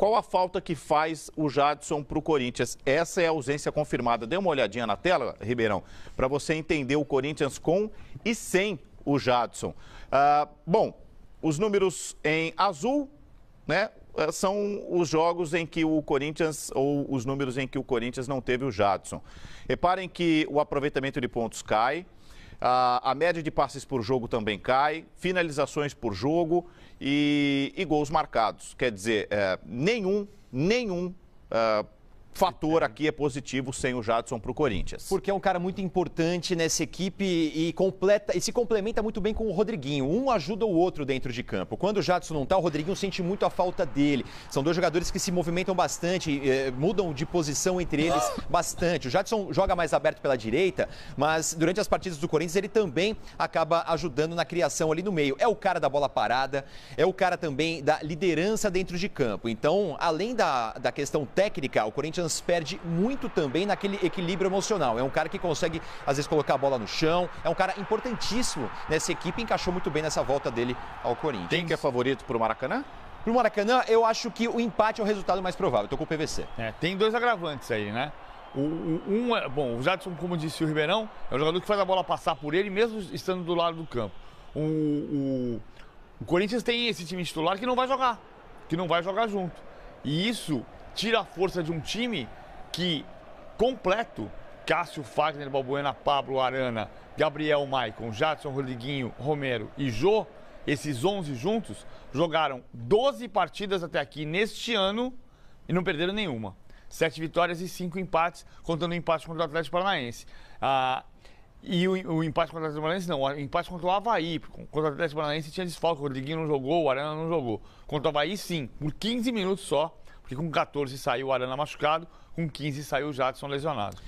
Qual a falta que faz o Jadson para o Corinthians? Essa é a ausência confirmada. Dê uma olhadinha na tela, Ribeirão, para você entender o Corinthians com e sem o Jadson. Ah, bom, os números em azul, né? Ah, são os jogos em que o Corinthians, ou os números em que o Corinthians não teve o Jadson. Reparem que o aproveitamento de pontos cai, a, a média de passes por jogo também cai, finalizações por jogo e, e gols marcados. Quer dizer, é, nenhum, nenhum é, fator aqui é positivo sem o Jadson para o Corinthians. Porque é um cara muito importante nessa equipe e completa e se complementa muito bem com o Rodriguinho. Um ajuda o outro dentro de campo. Quando o Jadson não está, o Rodriguinho sente muito a falta dele. São dois jogadores que se movimentam bastante, eh, mudam de posição entre eles bastante. O Jadson joga mais aberto pela direita, mas durante as partidas do Corinthians ele também acaba ajudando na criação ali no meio. É o cara da bola parada, é o cara também da liderança dentro de campo. Então, além da, da questão técnica, o Corinthians Corinthians perde muito também naquele equilíbrio emocional. É um cara que consegue, às vezes, colocar a bola no chão. É um cara importantíssimo nessa equipe. Encaixou muito bem nessa volta dele ao Corinthians. Quem que é favorito para o Maracanã? Para o Maracanã, eu acho que o empate é o resultado mais provável. Estou com o PVC. É, tem dois agravantes aí, né? O, o, um é, bom, o Jadson, como disse o Ribeirão, é um jogador que faz a bola passar por ele, mesmo estando do lado do campo. O, o, o Corinthians tem esse time titular que não vai jogar, que não vai jogar junto. E isso tira a força de um time que completo, Cássio, Fagner, Balbuena, Pablo, Arana, Gabriel, Maicon, Jadson, Rodriguinho, Romero e Jô, esses 11 juntos, jogaram 12 partidas até aqui neste ano e não perderam nenhuma. Sete vitórias e cinco empates, contando o empate contra o Atlético Paranaense. Ah, e o, o, empate contra o Atlético Paranaense não, o empate contra o Havaí. Contra o Atlético Paranaense tinha desfalque, o Rodriguinho não jogou, o Arana não jogou. Contra o Havaí, sim, por 15 minutos só, porque com 14 saiu o Arana machucado, com 15 saiu o Jadson lesionado.